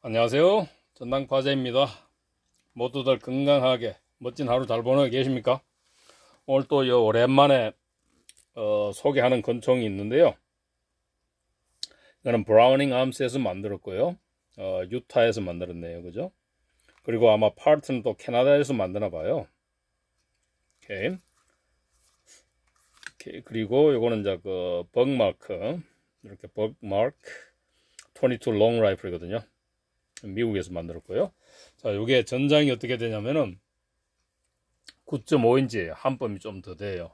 안녕하세요 전당과제입니다 모두들 건강하게 멋진 하루 잘 보내고 계십니까 오늘 또 오랜만에 어, 소개하는 건총이 있는데요 이거는 브라우닝 암스에서 만들었고요 어, 유타에서 만들었네요 그죠 그리고 아마 파트는 또 캐나다에서 만드나 봐요 오케이, 오케이. 그리고 이거는 이제 그 버그마크 이렇게 버그마크 22 롱라이플이거든요 미국에서 만들었고요. 자, 요게 전장이 어떻게 되냐면은 9 5인치에요 한뼘이 좀 더 돼요.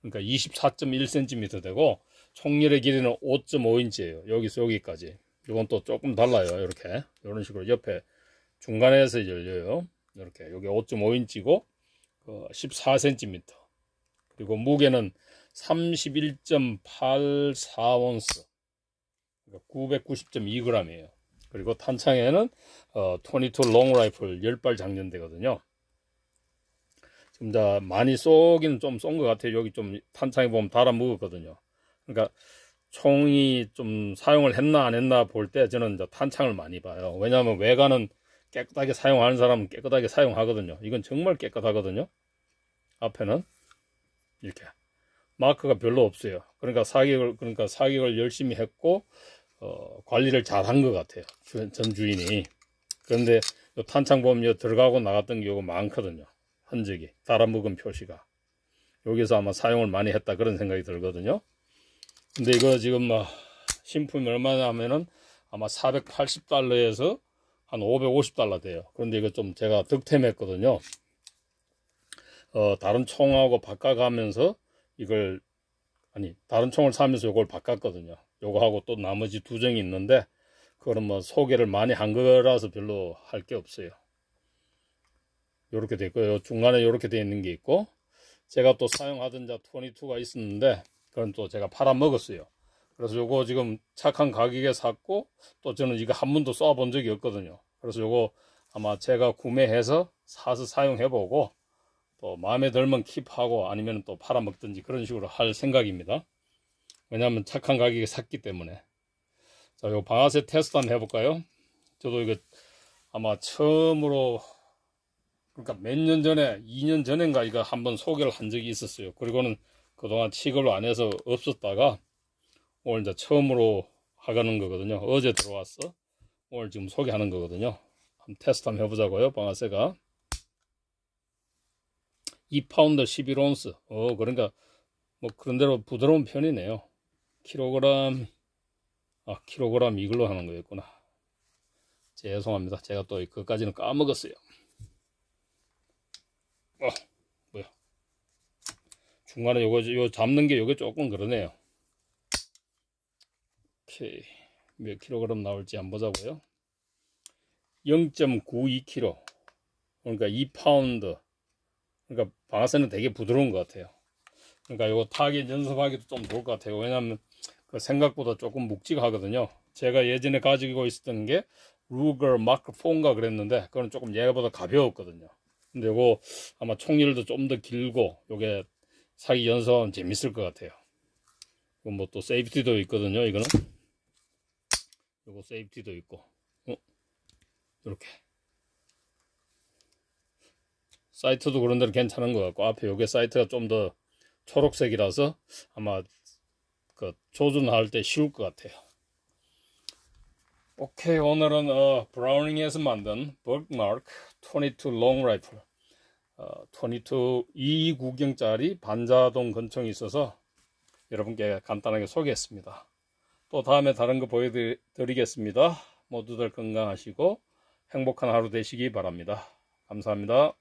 그러니까 24.1cm 되고 총열의 길이는 5 5인치에요 여기서 여기까지. 이건 또 조금 달라요. 이렇게 이런 식으로 옆에 중간에서 열려요. 이렇게 여기 5.5인치고 그 14cm 그리고 무게는 31.8 4온스 그러니까 990.2g이에요. 그리고 탄창에는 어, 22롱 라이플 10발 장전되거든요. 지금 다 많이 쏘기는 좀 쏜 것 같아요. 여기 좀 탄창에 보면 달아 묵었거든요. 그러니까 총이 좀 사용을 했나 안 했나 볼 때 저는 이제 탄창을 많이 봐요. 왜냐하면 외관은 깨끗하게 사용하는 사람은 깨끗하게 사용하거든요. 이건 정말 깨끗하거든요. 앞에는 이렇게 마크가 별로 없어요. 그러니까 사격을 그러니까 사격을 열심히 했고 어, 관리를 잘 한 것 같아요. 전 주인이. 그런데 탄창 보면 들어가고 나갔던 경우가 많거든요. 흔적이. 달아먹은 표시가. 여기서 아마 사용을 많이 했다 그런 생각이 들거든요. 근데 이거 지금 뭐 신품이 얼마냐 하면은 아마 480달러에서 한 550달러 돼요. 그런데 이거 좀 제가 득템했거든요. 어, 다른 총하고 바꿔가면서 이걸 아니 다른 총을 사면서 이걸 바꿨거든요. 요거하고 또 나머지 두 종이 있는데 그거는 뭐 소개를 많이 한 거라서 별로 할 게 없어요. 요렇게 됐고요. 중간에 요렇게 돼 있는 게 있고 제가 또 사용하던 자 22가 있었는데 그건 또 제가 팔아먹었어요. 그래서 요거 지금 착한 가격에 샀고 또 저는 이거 한 번도 써본 적이 없거든요. 그래서 요거 아마 제가 구매해서 사서 사용해보고 또 마음에 들면 킵하고 아니면 또 팔아먹든지 그런 식으로 할 생각입니다. 왜냐하면 착한 가격에 샀기 때문에 자, 요 방아쇠 테스트 한번 해볼까요? 저도 이거 아마 처음으로 그러니까 몇 년 전에 2년 전인가 이거 한번 소개를 한 적이 있었어요. 그리고는 그동안 취급을 안 해서 없었다가 오늘 이제 처음으로 하가는 거거든요. 어제 들어왔어. 오늘 지금 소개하는 거거든요. 한번 테스트 한번 해보자고요. 방아쇠가 2파운드 11온스. 어 그러니까 뭐 그런대로 부드러운 편이네요. 킬로그램 아 킬로그램 이글로 하는 거였구나 죄송합니다 제가 또 그까지는 까먹었어요 아 뭐야 중간에 요거 요 잡는 게 요게 조금 그러네요 오케이 몇 킬로그램 나올지 안 보자고요 0 9 2 k 로 그러니까 2파운드 그러니까 방아쇠는 되게 부드러운 것 같아요 그러니까 이거 타겟 연습하기도 좀 좋을 것 같아요 왜냐하면 그 생각보다 조금 묵직하거든요. 제가 예전에 가지고 있었던 게 루거 마크 폰가 그랬는데 그건 조금 얘보다 가벼웠거든요. 근데 이거 아마 총열도 좀 더 길고 이게 사기 연습하면 재밌을 것 같아요. 이건 뭐또 세이프티도 있거든요. 이거는 이거 세이프티도 있고 어? 이렇게 사이트도 그런 데는 괜찮은 것 같고 앞에 이게 사이트가 좀 더 초록색이라서 아마 그 조준할 때 쉬울 것 같아요. 오케이 오늘은 어, 브라우닝에서 만든 버크마크 22 롱라이플 어, 22 2구경짜리 반자동 권총이 있어서 여러분께 간단하게 소개했습니다. 또 다음에 다른 거 보여드리겠습니다. 모두들 건강하시고 행복한 하루 되시기 바랍니다. 감사합니다.